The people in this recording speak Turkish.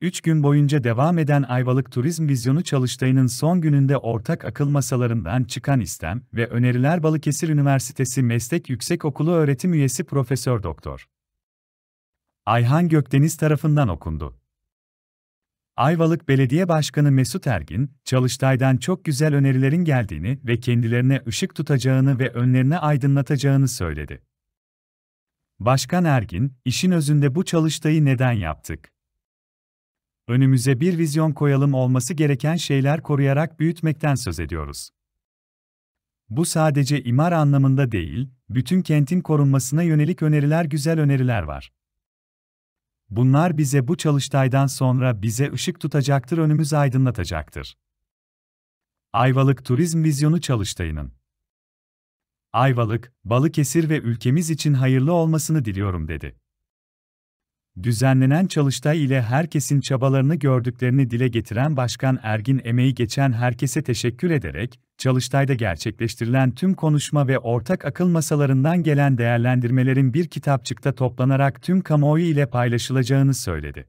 3 gün boyunca devam eden Ayvalık Turizm Vizyonu çalıştayının son gününde ortak akıl masalarından çıkan istem ve öneriler Balıkesir Üniversitesi Meslek Yüksekokulu öğretim üyesi Profesör Doktor Ayhan Gökdeniz tarafından okundu. Ayvalık Belediye Başkanı Mesut Ergin, Çalıştay'dan çok güzel önerilerin geldiğini ve kendilerine ışık tutacağını ve önlerine aydınlatacağını söyledi. Başkan Ergin, işin özünde bu çalıştayı neden yaptık? önümüze bir vizyon koyalım olması gereken şeyler koruyarak büyütmekten söz ediyoruz. Bu sadece imar anlamında değil, bütün kentin korunmasına yönelik öneriler güzel öneriler var. Bunlar bize bu çalıştaydan sonra bize ışık tutacaktır, önümüz aydınlatacaktır. Ayvalık Turizm Vizyonu Çalıştayı'nın Ayvalık, Balıkesir ve ülkemiz için hayırlı olmasını diliyorum dedi. Düzenlenen çalıştay ile herkesin çabalarını gördüklerini dile getiren Başkan Ergin emeği geçen herkese teşekkür ederek, çalıştayda gerçekleştirilen tüm konuşma ve ortak akıl masalarından gelen değerlendirmelerin bir kitapçıkta toplanarak tüm kamuoyu ile paylaşılacağını söyledi.